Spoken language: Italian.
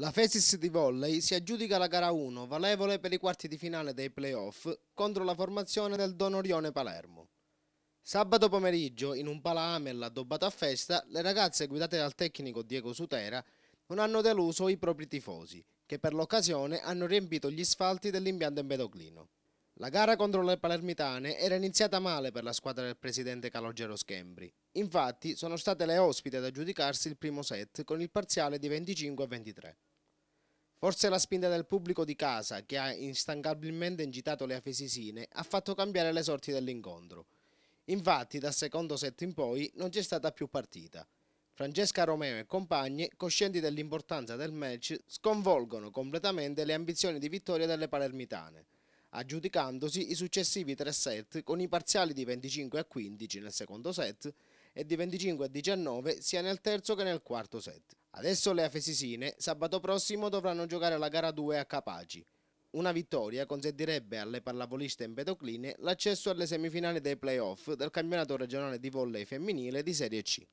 La Fesis di volley si aggiudica la gara 1, valevole per i quarti di finale dei playoff contro la formazione del Don Orione Palermo. Sabato pomeriggio, in un pala Amel addobbato a festa, le ragazze guidate dal tecnico Diego Sutera non hanno deluso i propri tifosi, che per l'occasione hanno riempito gli sfalti dell'impianto Empedoclino. La gara contro le palermitane era iniziata male per la squadra del presidente Calogero Schembri. Infatti, sono state le ospite ad aggiudicarsi il primo set con il parziale di 25 23. Forse la spinta del pubblico di casa, che ha instancabilmente incitato le afesisine, ha fatto cambiare le sorti dell'incontro. Infatti, dal secondo set in poi non c'è stata più partita. Francesca Romeo e compagni, coscienti dell'importanza del match, sconvolgono completamente le ambizioni di vittoria delle palermitane, aggiudicandosi i successivi tre set con i parziali di 25 a 15 nel secondo set e di 25 a 19 sia nel terzo che nel quarto set. Adesso le afesisine sabato prossimo dovranno giocare la gara 2 a Capaci. Una vittoria consentirebbe alle pallavoliste empedocline l'accesso alle semifinali dei playoff del campionato regionale di volley femminile di Serie C.